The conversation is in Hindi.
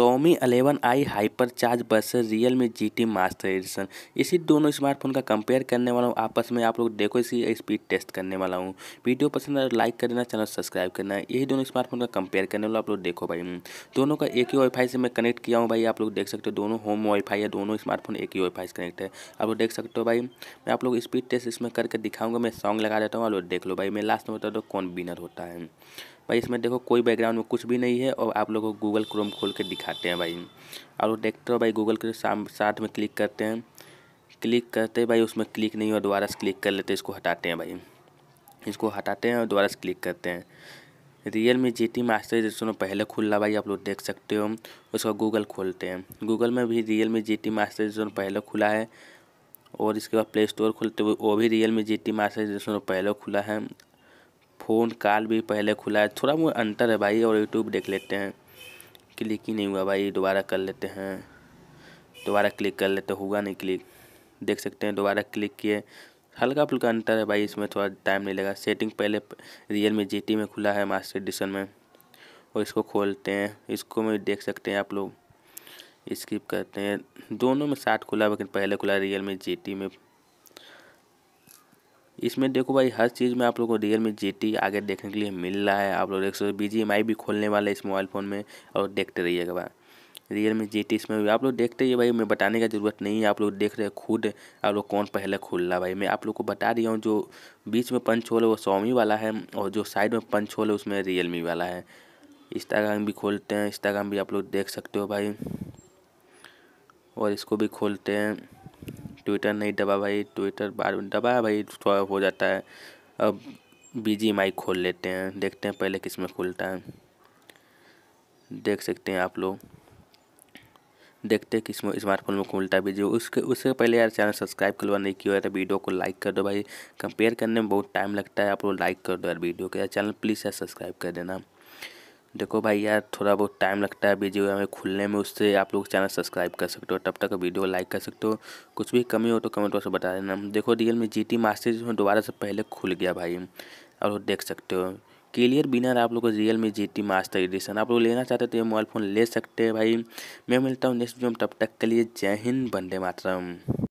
Tommy eleven i hypercharge बस real G T master edition इसी दोनों स्मार्टफोन का कंपेयर करने वाला हूँ आपस में आप लोग देखो इसी स्पीड टेस्ट करने वाला हूँ वीडियो पसंद आए लाइक तो कर देना चैनल सब्सक्राइब करना यही दोनों स्मार्टफोन का कंपेयर करने वाला आप लोग देखो भाई दोनों का एक ही वाईफाई से मैं कनेक्ट किया हूँ भाई आप लोग देख सकते हो दोनों होम वाईफाई है दोनों स्मार्टफोन एक ही वाईफाई से कनेक्ट है आप लोग देख सकते हो भाई मैं आप लोग स्पीड टेस्ट इसमें करके दिखाऊंगा मैं सॉन्ग लगा देता हूँ आप लोग देख लो भाई मैं लास्ट में बता दो कौन विनर होता है भाई इसमें देखो कोई बैकग्राउंड में कुछ भी नहीं है और आप लोगों को गूगल क्रोम खोल के दिखाते हैं भाई और देखते हो भाई गूगल के साथ में क्लिक करते हैं क्लिक करते भाई उसमें क्लिक नहीं हो दोबारा से क्लिक कर लेते इसको हटाते हैं भाई इसको हटाते हैं और दोबारा से क्लिक करते हैं Realme G T master जिसमें पहले खुल रहा भाई आप लोग देख सकते हो उसका गूगल खोलते हैं गूगल में भी Realme G T master जिसमें पहले खुला है और इसके बाद प्ले स्टोर खुलते हुए वो भी Realme G T master जैसे पहले खुला है फ़ोन कॉल भी पहले खुला है थोड़ा मुझे अंतर है भाई और यूट्यूब देख लेते हैं क्लिक ही नहीं हुआ भाई दोबारा कर लेते हैं दोबारा क्लिक कर लेते हुआ नहीं क्लिक देख सकते हैं दोबारा क्लिक किए हल्का फुल्का अंतर है भाई इसमें थोड़ा टाइम नहीं लगा सेटिंग पहले रियल मी जी में खुला है मास्टर एडिशन में और इसको खोलते हैं इसको में देख सकते हैं आप लोग स्किप करते हैं दोनों में साथ खुला लेकिन पहले खुला रियल में जी में इसमें देखो भाई हर चीज़ में आप लोगों को रियल मी जी आगे देखने के लिए मिल रहा है आप लोग एक सौ भी खोलने वाले इस मोबाइल फ़ोन में और देखते रहिएगा भाई रियल मी जी टी इसमें भी आप लोग देखते ही भाई मैं बताने का ज़रूरत नहीं है आप लोग देख रहे हैं खुद आप लोग कौन पहले खुल रहा भाई मैं आप लोग को बता रही हूँ जो बीच में पंच होल है वो सौमी वाला है और जो साइड में पंच होल है उसमें रियल मी वाला है इंस्टाग्राम भी खोलते हैं इंस्टाग्राम भी आप लोग देख सकते हो भाई और इसको भी खोलते हैं ट्विटर नहीं दबा भाई ट्विटर बार दबा भाई थोड़ा हो जाता है अब बी माई खोल लेते हैं देखते हैं पहले किस में खुलता है देख सकते हैं आप लोग देखते हैं किस स्मार्टफोन में खुलता है बीजी उसके उससे पहले यार चैनल सब्सक्राइब करवा नहीं किया है वीडियो को लाइक कर दो भाई कंपेयर करने में बहुत टाइम लगता है आप लोग लाइक कर दो यार वीडियो के यार चैनल प्लीज़ यार सब्सक्राइब कर देना देखो भाई यार थोड़ा बहुत टाइम लगता है वीडियो हमें खुलने में उससे आप लोग चैनल सब्सक्राइब कर सकते हो तब तक वीडियो लाइक कर सकते हो कुछ भी कमी हो तो कमेंट बॉक्स में बता देना देखो रियल में जी टी मास्टर जो दोबारा से पहले खुल गया भाई और वो देख सकते हो क्लियर बिनर आप लोग को रियल में जी टी मास्टर एडिशन आप लोग लेना चाहते हो तो ये मोबाइल फ़ोन ले सकते हैं भाई मैं मिलता हूँ नेक्स्ट वीडियो में तब तक के लिए जय हिंद बंदे मातरम